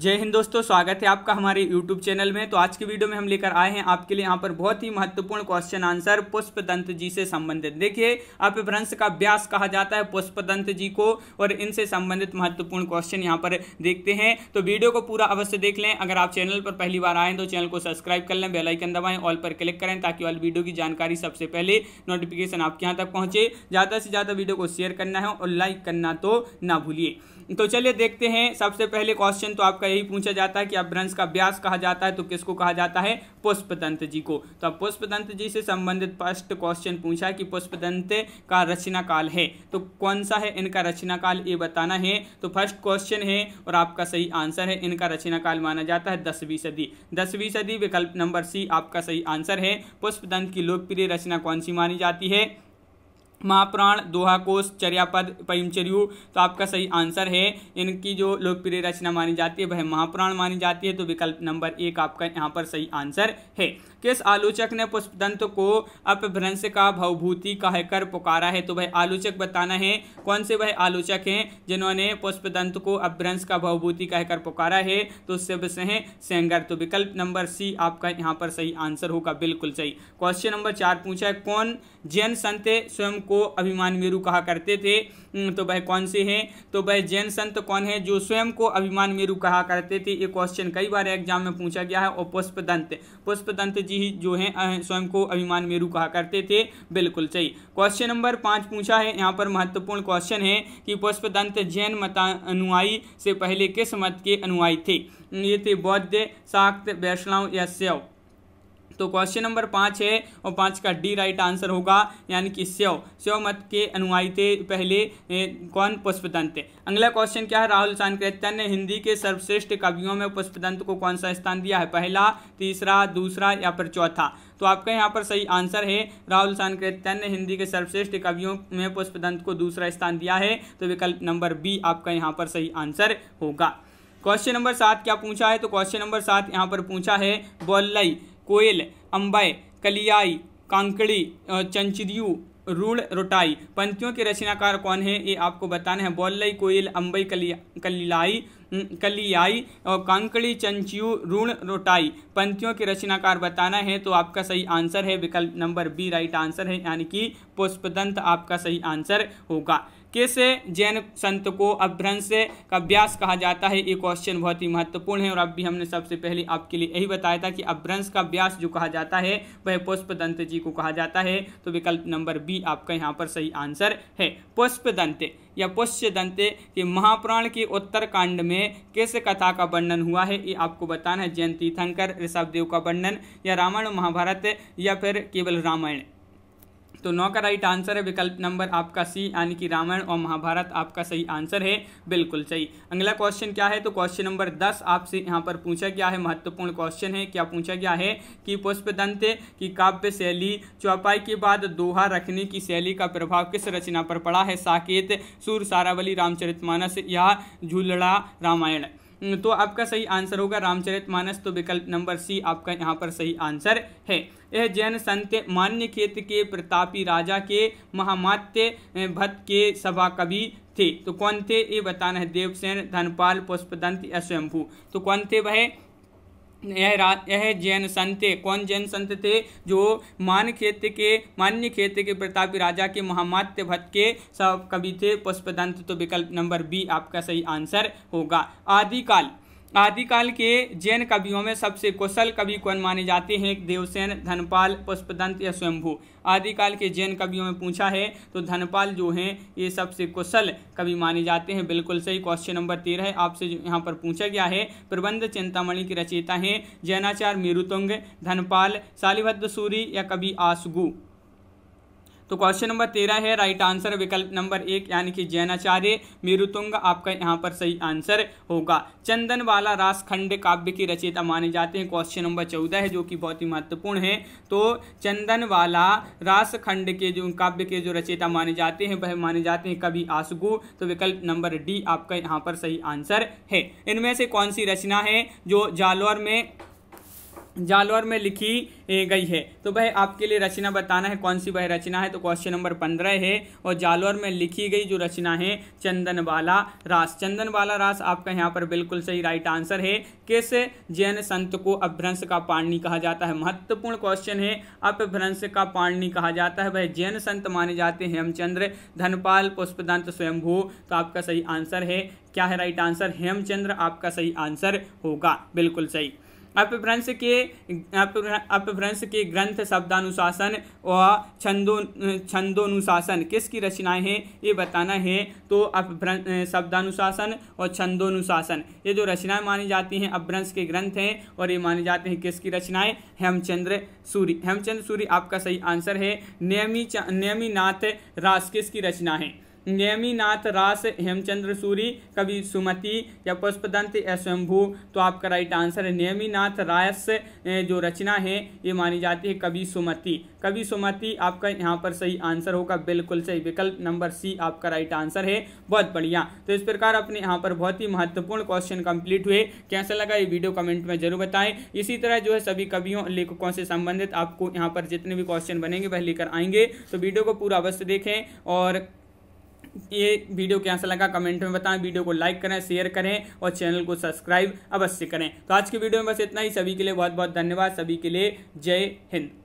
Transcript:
जय हिंद दोस्तों स्वागत है आपका हमारे YouTube चैनल में तो आज की वीडियो में हम लेकर आए हैं आपके लिए यहाँ पर बहुत ही महत्वपूर्ण क्वेश्चन आंसर पुष्प दंत जी से संबंधित देखिए अपभ्रंश का व्यास कहा जाता है पुष्प दंत जी को और इनसे संबंधित महत्वपूर्ण क्वेश्चन यहाँ पर देखते हैं तो वीडियो को पूरा अवश्य देख लें अगर आप चैनल पर पहली बार आए तो चैनल को सब्सक्राइब कर लें बेलाइकन दबाएँ ऑल पर क्लिक करें ताकि ऑल वीडियो की जानकारी सबसे पहले नोटिफिकेशन आपके यहाँ तक पहुँचे ज़्यादा से ज़्यादा वीडियो को शेयर करना है और लाइक करना तो ना भूलिए तो चलिए देखते हैं सबसे पहले क्वेश्चन तो आप आपका यही पूछा जाता है कि अभ्रंश का व्यास कहा जाता है तो किसको कहा जाता है पुष्पतंत्र जी को तो अब पुष्पतंत्र जी से संबंधित फर्स्ट क्वेश्चन पूछा कि पुष्पतंत्र का रचना काल है तो कौन सा है इनका रचना काल ये बताना है तो फर्स्ट क्वेश्चन है और आपका सही आंसर है इनका रचना काल माना जाता है दसवीं सदी दसवीं सदी विकल्प नंबर सी आपका सही आंसर है पुष्पतंत्र की लोकप्रिय रचना कौन सी मानी जाती है महाप्राण दोहाकोश चर्यापद पयमचर्यु तो आपका सही आंसर है इनकी जो लोकप्रिय रचना मानी जाती है वह महाप्राण मानी जाती है तो विकल्प नंबर एक आपका यहाँ पर सही आंसर है किस आलोचक ने पुष्पदंत को अपभ्रंश का भवभूति कहकर पुकारा है तो भाई आलोचक बताना है कौन से वह आलोचक हैं जिन्होंने पुष्पदंत को अपभ्रंश का भवभूति कहकर पुकारा है तो शिव हैं सेंगर तो विकल्प नंबर सी आपका यहाँ पर सही आंसर होगा बिल्कुल सही क्वेश्चन नंबर चार पूछा है कौन जैन संत स्वयं को अभिमान मेरू कहा करते थे हम्म, तो वह कौन से हैं तो वह जैन संत कौन है जो स्वयं को अभिमान मेरू कहा करते थे ये क्वेश्चन कई बार एग्जाम में पूछा गया है और पुष्पदंत पुष्पदंत जी जी ही जो है स्वयं को अभिमान मेरू कहा करते थे बिल्कुल सही क्वेश्चन नंबर पाँच पूछा है यहाँ पर महत्वपूर्ण क्वेश्चन है कि पुष्पदंत जैन मतानुयायी से पहले किस मत के अनुयायी थे ये थे बौद्ध शाक्त वैष्णव या शैव तो क्वेश्चन नंबर पाँच है और पाँच का डी राइट आंसर होगा यानी कि स्यव स्यव मत के अनुयायी थे पहले कौन पुष्पदंत अगला क्वेश्चन क्या है राहुल सांकृत्य ने हिंदी के सर्वश्रेष्ठ कवियों में पुष्पदंत को कौन सा स्थान दिया है पहला तीसरा दूसरा या फिर चौथा तो आपका यहाँ पर सही आंसर है राहुल सांकृत्य ने हिंदी के सर्वश्रेष्ठ कवियों में पुष्पदंत को दूसरा स्थान दिया है तो विकल्प नंबर बी आपका यहाँ पर सही आंसर होगा क्वेश्चन नंबर सात क्या पूछा है तो क्वेश्चन नंबर सात यहाँ पर पूछा है बोल्लई कोयल अम्बय कलियाई कांकड़ी चंचरियू रूढ़ रोटाई पंक्तियों के रचनाकार कौन है ये आपको बताना है बोलई कोयल अम्बई कलिया कलिलाई कलियाई और कांकड़ी चंचियू रूण रोटाई पंक्तियों के रचनाकार बताना है तो आपका सही आंसर है विकल्प नंबर बी राइट आंसर है यानी कि पुष्पदंत आपका सही आंसर होगा किस जैन संत को अभ्रंश का व्यास कहा जाता है ये क्वेश्चन बहुत ही महत्वपूर्ण है और अब भी हमने सबसे पहले आपके लिए यही बताया था कि अभ्रंश का व्यास जो कहा जाता है वह पुष्प दंत जी को कहा जाता है तो विकल्प नंबर बी आपका यहाँ पर सही आंसर है पुष्प दंत या पुष्य दंते के महापुराण के उत्तर कांड में किस कथा का वर्णन हुआ है ये आपको बताना है जैन तीर्थंकर ऋषभदेव का वर्णन या रामायण महाभारत या फिर केवल रामायण तो नौ का राइट आंसर है विकल्प नंबर आपका सी यानी कि रामायण और महाभारत आपका सही आंसर है बिल्कुल सही अगला क्वेश्चन क्या है तो क्वेश्चन नंबर दस आपसे यहाँ पर पूछा गया है महत्वपूर्ण क्वेश्चन है क्या पूछा गया है कि दंत की काव्य शैली चौपाई के बाद दोहा रखने की शैली का प्रभाव किस रचना पर पड़ा है साकेत सूर सारावली मानस या झूलड़ा रामायण हम्म, तो आपका सही आंसर होगा रामचरित मानस तो विकल्प नंबर सी आपका यहाँ पर सही आंसर है यह जैन संत मान्य खेत के प्रतापी राजा के महामात्य भट्ट के सभा कवि थे तो कौन थे ये बताना है देवसेन धनपाल पुष्पदंत या स्वयंभू तो कौन थे वह यह रा यह जैन संत थे कौन जैन संत थे जो मान खेत के मान्य क्षेत्र के प्रतापी राजा के महामात्य भट्ट के सब कवि थे पुष्पदंत तो विकल्प नंबर बी आपका सही आंसर होगा आदिकाल आदिकाल के जैन कवियों में सबसे कुशल कवि कौन माने जाते हैं देवसेन धनपाल पुष्पदंत या स्वयंभू आदिकाल के जैन कवियों में पूछा है तो धनपाल जो हैं ये सबसे कुशल कवि माने जाते हैं बिल्कुल सही क्वेश्चन नंबर तेरह आपसे यहाँ पर पूछा गया है प्रबंध चिंतामणि की रचयिता हैं जैनाचार्य मेरुतुंग धनपाल सालिभद्र सूरी या कवि आसगु तो क्वेश्चन नंबर तेरह है राइट आंसर विकल्प नंबर एक यानी कि जैनाचार्य मेरुतुंग आपका यहाँ पर सही आंसर होगा चंदनवाला रासखंड काव्य की रचयिता माने जाते हैं क्वेश्चन नंबर चौदह है जो कि बहुत ही महत्वपूर्ण है तो चंदनवाला रासखंड के जो काव्य के जो रचयिता माने जाते हैं वह माने जाते हैं कभी आसगु तो विकल्प नंबर डी आपका यहाँ पर सही आंसर है इनमें से कौन सी रचना है जो जालौर में जालौर में लिखी गई है तो वह आपके लिए रचना बताना है कौन सी वह रचना है तो क्वेश्चन नंबर पंद्रह है और जालौर में लिखी गई जो रचना है चंदन वाला रास चंदन वाला रास आपका यहाँ पर बिल्कुल सही राइट आंसर है किस जैन संत को अपभ्रंश का पाणनी कहा जाता है महत्वपूर्ण क्वेश्चन है अपभ्रंश का पाणनी कहा जाता है वह जैन संत माने जाते हैं हेमचंद्र धनपाल पुष्पदंत स्वयंभू तो आपका सही आंसर है क्या है राइट आंसर हेमचंद्र आपका सही आंसर होगा बिल्कुल सही अपभ्रंश के अपभ्रंश के ग्रंथ शब्दानुशासन और छंदो छंदोनुशासन किसकी रचनाएं हैं ये बताना है तो अपभ्रंश शब्दानुशासन और छंदोनुशासन ये जो रचनाएं मानी जाती हैं अपभ्रंश के ग्रंथ हैं और ये माने जाते हैं किसकी रचनाएं हेमचंद्र सूरी हेमचंद्र सूरी आपका सही आंसर है नियमी नियमीनाथ रास किसकी रचना है नेमीनाथ रास हेमचंद्र सूरी कवि सुमति या पुष्पदंत या स्वयंभू तो आपका राइट आंसर है नेमीनाथ रास जो रचना है ये मानी जाती है कवि सुमति कवि सुमति आपका यहाँ पर सही आंसर होगा बिल्कुल सही विकल्प नंबर सी आपका राइट आंसर है बहुत बढ़िया तो इस प्रकार अपने यहाँ पर बहुत ही महत्वपूर्ण क्वेश्चन कंप्लीट हुए कैसा लगा ये वीडियो कमेंट में जरूर बताएं इसी तरह जो है सभी कवियों लेखकों से संबंधित आपको यहाँ पर जितने भी क्वेश्चन बनेंगे वह लेकर आएंगे तो वीडियो को पूरा अवश्य देखें और ये वीडियो कैसा लगा कमेंट में बताएं वीडियो को लाइक करें शेयर करें और चैनल को सब्सक्राइब अवश्य करें तो आज की वीडियो में बस इतना ही सभी के लिए बहुत बहुत धन्यवाद सभी के लिए जय हिंद